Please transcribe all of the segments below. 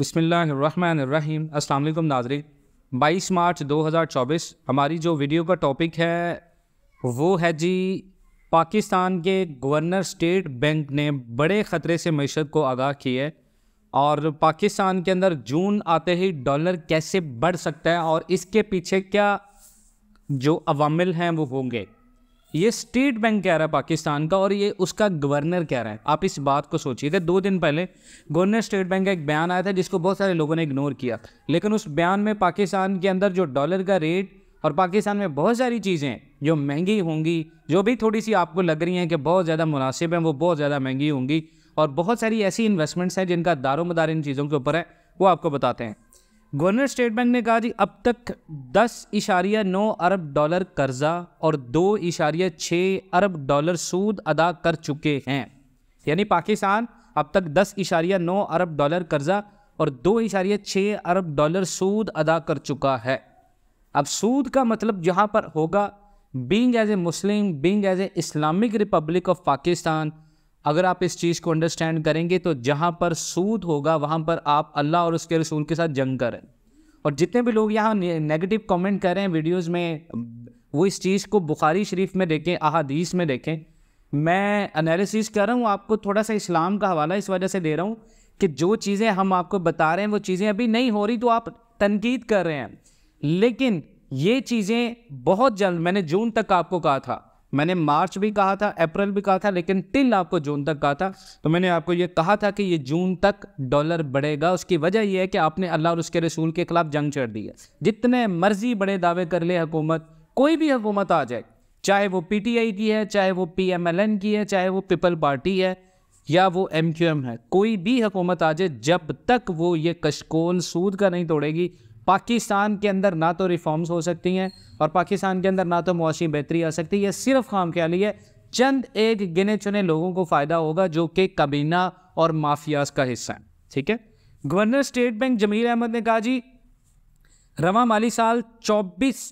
बसमीम अल्लाम नाजरिन 22 मार्च 2024 हमारी जो वीडियो का टॉपिक है वो है जी पाकिस्तान के गवर्नर स्टेट बैंक ने बड़े ख़तरे से मीशत को आगाह किए और पाकिस्तान के अंदर जून आते ही डॉलर कैसे बढ़ सकता है और इसके पीछे क्या जो अवामिल हैं वो होंगे ये स्टेट बैंक कह रहा है पाकिस्तान का और ये उसका गवर्नर कह रहा है आप इस बात को सोचिए थे दो दिन पहले गवर्नर स्टेट बैंक का एक बयान आया था जिसको बहुत सारे लोगों ने इग्नोर किया लेकिन उस बयान में पाकिस्तान के अंदर जो डॉलर का रेट और पाकिस्तान में बहुत सारी चीज़ें जो महंगी होंगी जो भी थोड़ी सी आपको लग रही हैं कि बहुत ज़्यादा मुनासिब हैं वो बहुत ज़्यादा महंगी होंगी और बहुत सारी ऐसी इन्वेस्टमेंट्स हैं जिनका दारोमदार इन चीज़ों के ऊपर है वो आपको बताते हैं गवर्नर स्टेट बैंक ने कहा जी अब तक दस इशारिया नौ अरब डॉलर कर्जा और दो इशारिया छः अरब डॉलर सूद अदा कर चुके हैं यानी पाकिस्तान अब तक दस इशारिया नौ अरब डॉलर कर्जा और दो इशारिया छः अरब डॉलर सूद अदा कर चुका है अब सूद का मतलब जहाँ पर होगा being as a Muslim being as a Islamic republic of Pakistan अगर आप इस चीज़ को अंडरस्टैंड करेंगे तो जहाँ पर सूद होगा वहाँ पर आप अल्लाह और उसके रसूल के साथ जंग करें और जितने भी लोग यहाँ नेगेटिव कमेंट कर रहे हैं वीडियोस में वो इस चीज़ को बुखारी शरीफ में देखें अहादीस में देखें मैं एनालिसिस कर रहा हूँ आपको थोड़ा सा इस्लाम का हवाला इस वजह से दे रहा हूँ कि जो चीज़ें हम आपको बता रहे हैं वो चीज़ें अभी नहीं हो रही तो आप तनकीद कर रहे हैं लेकिन ये चीज़ें बहुत जल्द मैंने जून तक आपको कहा था मैंने मार्च भी कहा था अप्रैल भी कहा था लेकिन टिल आपको जून तक कहा था तो मैंने आपको ये कहा था कि ये जून तक डॉलर बढ़ेगा उसकी वजह यह है कि आपने अल्लाह और उसके रसूल के खिलाफ जंग छेड़ दी है जितने मर्जी बड़े दावे कर ले हुकूमत कोई भी हुकूमत आ जाए चाहे वो पी टी आई की है चाहे वो पी एम एल एन की है चाहे वो पीपल पार्टी है या वो एम क्यू एम है कोई भी हुकूमत आ जाए जब तक वो ये कशकोल सूद का नहीं तोड़ेगी पाकिस्तान के अंदर ना तो रिफॉर्म्स हो सकती हैं और पाकिस्तान के अंदर ना तो मुआशी बेहतरी आ सकती है सिर्फ खाम ख्याली है चंद एक गिने चुने लोगों को फ़ायदा होगा जो कि काबीना और माफियाज का हिस्सा है ठीक है governor State Bank Zameer Ahmed ने कहा जी रवा माली साल 24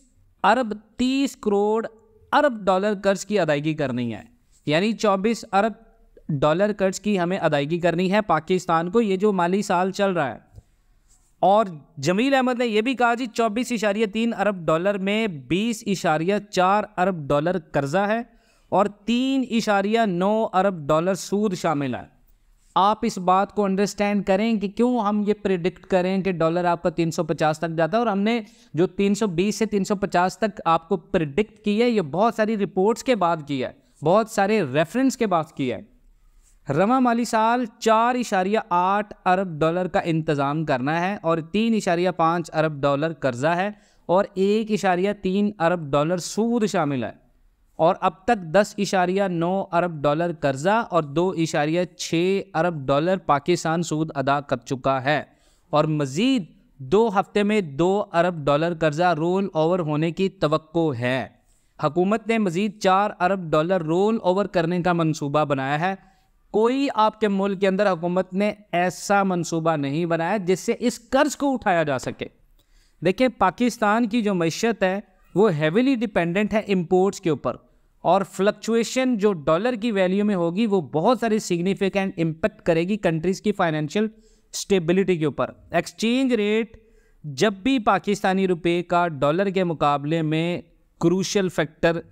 अरब 30 करोड़ अरब डॉलर कर्ज की अदायगी करनी है यानी 24 अरब डॉलर कर्ज की हमें अदायगी करनी है पाकिस्तान को ये जो माली साल चल रहा है और जमील अहमद ने यह भी कहा जी चौबीस इशारिया तीन अरब डॉलर में बीस इशारिया चार अरब डॉलर कर्जा है और तीन इशारिया नौ अरब डॉलर सूद शामिल है आप इस बात को अंडरस्टैंड करें कि क्यों हम ये प्रिडिक्ट करें कि डॉलर आपका 350 तक जाता है और हमने जो 320 से 350 तक आपको प्रिडिक्ट किया है ये बहुत सारी रिपोर्ट्स के बाद की है बहुत सारे रेफरेंस के बाद की है रवा माली साल चार इशारिया आठ अरब डॉलर का इंतज़ाम करना है और तीन इशारिया पाँच अरब डॉलर कर्जा है और एक इशारिया तीन अरब डॉलर सूद शामिल है और अब तक दस इशारिया नौ अरब डॉलर कर्जा और दो इशारिया छः अरब डॉलर पाकिस्तान सूद अदा कर चुका है और मज़ीद दो हफ्ते में दो अरब डॉलर कर्जा रोल ओवर होने की तो है हकूमत ने मज़ीद चार अरब डॉलर रोल ओवर करने का मनसूबा बनाया है कोई आपके मुल्क के अंदर हुकूमत ने ऐसा मंसूबा नहीं बनाया जिससे इस कर्ज को उठाया जा सके देखिए पाकिस्तान की जो मीशत है वो हेविली डिपेंडेंट है इम्पोर्ट्स के ऊपर और फ्लक्चुएशन जो डॉलर की वैल्यू में होगी वो बहुत सारी सिग्निफिकेंट इम्पैक्ट करेगी कंट्रीज़ की फाइनेंशियल स्टेबिलिटी के ऊपर एक्सचेंज रेट जब भी पाकिस्तानी रुपये का डॉलर के मुकाबले में क्रूशल फैक्टर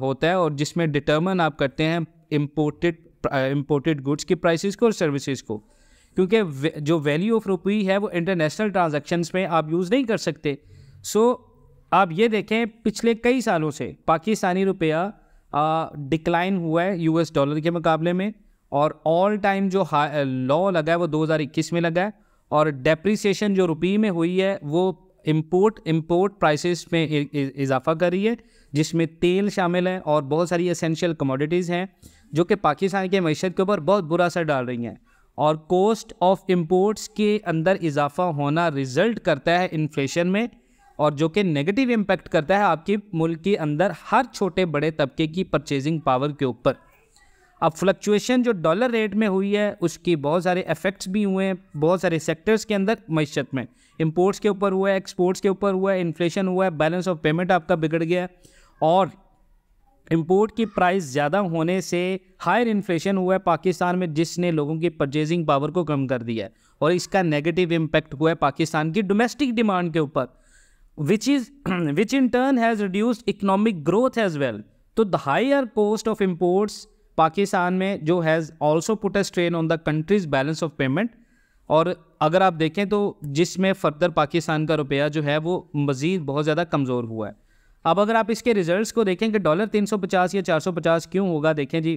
होता है और जिसमें डिटर्मन आप करते हैं इम्पोर्टेड इम्पोर्टेड गुड्स uh, की प्राइसेस को और सर्विसेज को क्योंकि जो वैल्यू ऑफ रुपी है वो इंटरनेशनल ट्रांजेक्शन्स में आप यूज़ नहीं कर सकते सो so, आप ये देखें पिछले कई सालों से पाकिस्तानी रुपया डिक्लाइन uh, हुआ है यूएस डॉलर के मुकाबले में और ऑल टाइम जो लॉ uh, लगा है वो 2021 में लगा है और डेप्रिसिएशन जो रुपये में हुई है वो इम्पोर्ट इम्पोर्ट प्राइसेस में इजाफा कर रही है जिसमें तेल शामिल है और बहुत सारी एसेंशियल कमोडिटीज़ हैं जो कि पाकिस्तान के मीशत के ऊपर बहुत बुरा असर डाल रही हैं और कोस्ट ऑफ इम्पोर्ट्स के अंदर इजाफा होना रिजल्ट करता है इन्फ्लेशन में और जो कि नेगेटिव इम्पेक्ट करता है आपके मुल्क के अंदर हर छोटे बड़े तबके की परचेजिंग पावर के ऊपर अब फ्लक्चुएशन जो डॉलर रेट में हुई है उसके बहुत सारे इफ़ेक्ट्स भी हुए हैं बहुत सारे सेक्टर्स के अंदर मीशत में इम्पोर्ट्स के ऊपर हुआ है एक्सपोर्ट्स के ऊपर हुआ है इन्फ्लेशन हुआ है बैलेंस ऑफ पेमेंट आपका बिगड़ गया और इम्पोर्ट की प्राइस ज़्यादा होने से हायर इन्फ्लेशन हुआ है पाकिस्तान में जिसने लोगों की परचेजिंग पावर को कम कर दिया है और इसका नेगेटिव इम्पैक्ट हुआ है पाकिस्तान की डोमेस्टिक डिमांड के ऊपर which is which in turn has reduced economic growth as well तो the higher cost of imports Pakistan में जो has also put a strain on the country's balance of payment और अगर आप देखें तो जिसमें फ़र्दर पाकिस्तान का रुपया जो है वो मज़ीद बहुत ज़्यादा कमज़ोर हुआ है अब अगर आप इसके रिजल्ट्स को देखें कि डॉलर 350 या 450 क्यों होगा देखें जी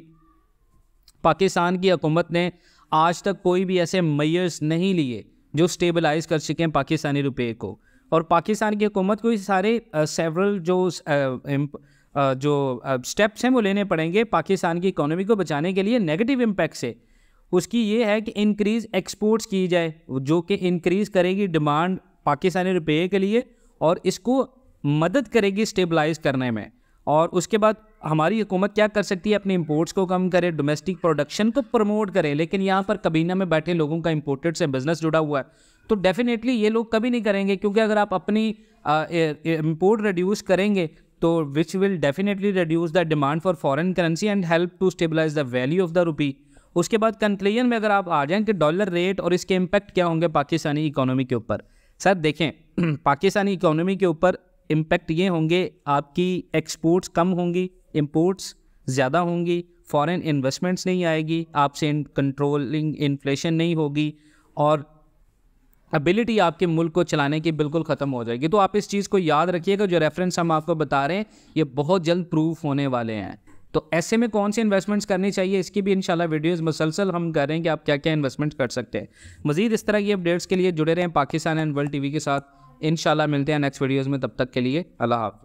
पाकिस्तान की हकूमत ने आज तक कोई भी ऐसे मैयर्स नहीं लिए जो स्टेबलाइज कर सकें पाकिस्तानी रुपये को और पाकिस्तान की हकूमत को सारे सेवरल जो जो स्टेप्स हैं वो लेने पड़ेंगे पाकिस्तान की इकोनॉमी को बचाने के लिए नेगेटिव इम्पैक्ट से उसकी ये है कि इंक्रीज़ एक्सपोर्ट्स की जाए जो कि इंक्रीज़ करेगी डिमांड पाकिस्तानी रुपये के लिए और इसको मदद करेगी स्टेबलाइज करने में और उसके बाद हमारी हुकूमत क्या कर सकती है अपने इम्पोर्ट्स को कम करे डोमेस्टिक प्रोडक्शन को प्रमोट करे लेकिन यहाँ पर कबीना में बैठे लोगों का इम्पोर्टेड से बिज़नेस जुड़ा हुआ है तो डेफिनेटली ये लोग कभी नहीं करेंगे क्योंकि अगर आप अपनी इम्पोर्ट रिड्यूस करेंगे तो which will definitely reduce the demand for foreign currency and help to stabilise the value of the rupee उसके बाद कंक्लूजन में अगर आप आ जाएं कि डॉलर रेट और इसके इम्पैक्ट क्या होंगे पाकिस्तानी इकोनॉमी के ऊपर सर देखें पाकिस्तानी इकोनॉमी के ऊपर इम्पैक्ट ये होंगे आपकी एक्सपोर्ट्स कम होंगी इम्पोर्ट्स ज़्यादा होंगी फॉरेन इन्वेस्टमेंट्स नहीं आएगी आपसे कंट्रोलिंग इन्फ्लेशन नहीं होगी और एबिलिटी आपके मुल्क को चलाने की बिल्कुल ख़त्म हो जाएगी तो आप इस चीज़ को याद रखिएगा जो रेफरेंस हम आपको बता रहे हैं ये बहुत जल्द प्रूफ होने वाले हैं तो ऐसे में कौन सी इन्वेस्टमेंट्स करनी चाहिए इसकी भी इंशाल्लाह वीडियोस मुसलसल हम करें कि आप क्या क्या इन्वेस्टमेंट कर सकते हैं मजीद इस तरह की अपडेट्स के लिए जुड़े रहें पाकिस्तान एंड वर्ल्ड टीवी के साथ इन मिलते हैं नेक्स्ट वीडियोज़ में तब तक के लिए अल्लाह हाफ